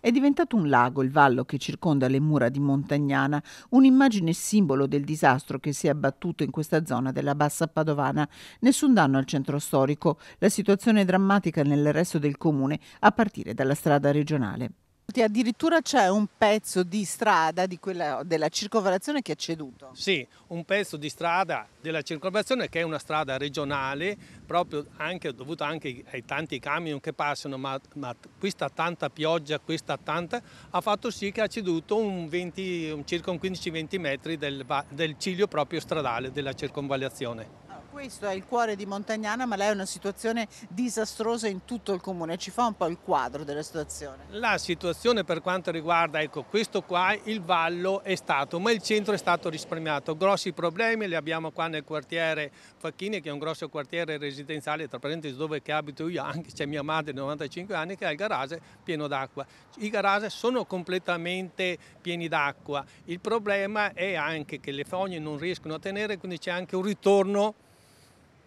È diventato un lago il vallo che circonda le mura di Montagnana, un'immagine simbolo del disastro che si è abbattuto in questa zona della bassa padovana. Nessun danno al centro storico, la situazione è drammatica nel resto del comune, a partire dalla strada regionale. Addirittura c'è un pezzo di strada di quella, della circonvalazione che è ceduto. Sì, un pezzo di strada della circonvalazione che è una strada regionale, proprio anche, dovuta anche ai tanti camion che passano, ma, ma questa tanta pioggia, questa tanta, ha fatto sì che ha ceduto un 20, circa un 15-20 metri del, del ciglio proprio stradale della circonvalazione. Questo è il cuore di Montagnana, ma lei è una situazione disastrosa in tutto il comune. Ci fa un po' il quadro della situazione? La situazione per quanto riguarda ecco, questo qua, il vallo è stato, ma il centro è stato risparmiato. Grossi problemi li abbiamo qua nel quartiere Facchini, che è un grosso quartiere residenziale, tra parentesi dove abito io, anche c'è mia madre di 95 anni che ha il garage pieno d'acqua. I garage sono completamente pieni d'acqua. Il problema è anche che le fogne non riescono a tenere, quindi c'è anche un ritorno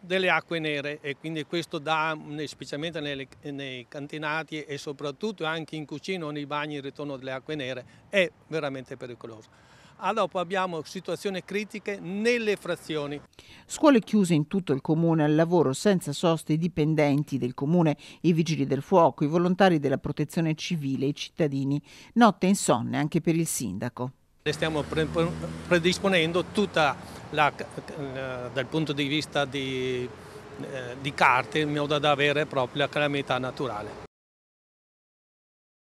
delle acque nere e quindi questo dà, specialmente nelle, nei cantinati e soprattutto anche in cucina o nei bagni il ritorno delle acque nere è veramente pericoloso. Allora ah, poi abbiamo situazioni critiche nelle frazioni. Scuole chiuse in tutto il comune al lavoro senza soste i dipendenti del comune, i vigili del fuoco, i volontari della protezione civile, i cittadini. Notte insonne anche per il sindaco. Stiamo predisponendo tutta la la, dal punto di vista di, eh, di carte in modo da avere proprio la calamità naturale.